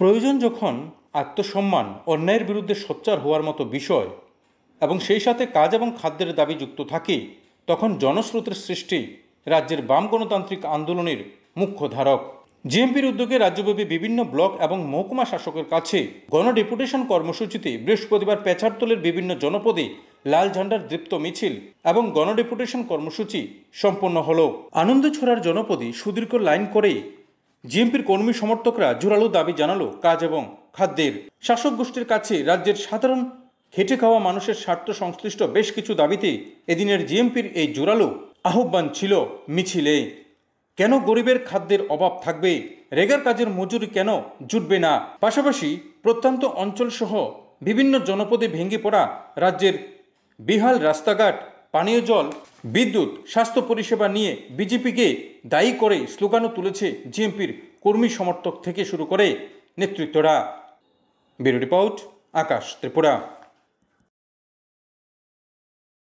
প্রয়োজন যখন আত্মসম্মান অন্যায়ের বিরুদ্ধে সোচ্চার হওয়ার মতো বিষয় এবং সেই সাথে কাজ এবং খাদ্যের দাবি যুক্ত থাকে তখন জনস্রোতের সৃষ্টি রাজ্যের বাম গণতান্ত্রিক আন্দোলনের মুখ্য ধারক জিএমপির উদ্যোগে রাজ্যব্যাপী বিভিন্ন ব্লক এবং মহকুমা শাসকের কাছে গণডেপুটেশন কর্মসূচিতে বৃহস্পতিবার পেছারতলের বিভিন্ন জনপদে লাল ঝান্ডার দৃপ্ত মিছিল এবং গণডেপুটেশন কর্মসূচি সম্পন্ন হল আনন্দছড়ার জনপদে সুদীর্ঘ লাইন করে জিএমপির কর্মী সমর্থকরা জোরালো দাবি জানালো কাজ এবং খাদ্যের শাসক গোষ্ঠীর কাছে রাজ্যের সাধারণ খেটে খাওয়া মানুষের স্বার্থ সংশ্লিষ্ট বেশ কিছু দাবিতে এদিনের জিএমপির এই জোরালো আহ্বান ছিল মিছিলে কেন গরিবের খাদ্যের অভাব থাকবে রেগার কাজের মজুরি কেন জুটবে না পাশাপাশি প্রত্যন্ত অঞ্চলসহ বিভিন্ন জনপদে ভেঙে পড়া রাজ্যের বিহাল রাস্তাঘাট পানীয় জল বিদ্যুৎ স্বাস্থ্য পরিষেবা নিয়ে বিজেপিকে দায়ী করে স্লোগানও তুলেছে জিএমপির কর্মী সমর্থক থেকে শুরু করে নেতৃত্বরা ব্যুরো রিপোর্ট আকাশ ত্রিপুরা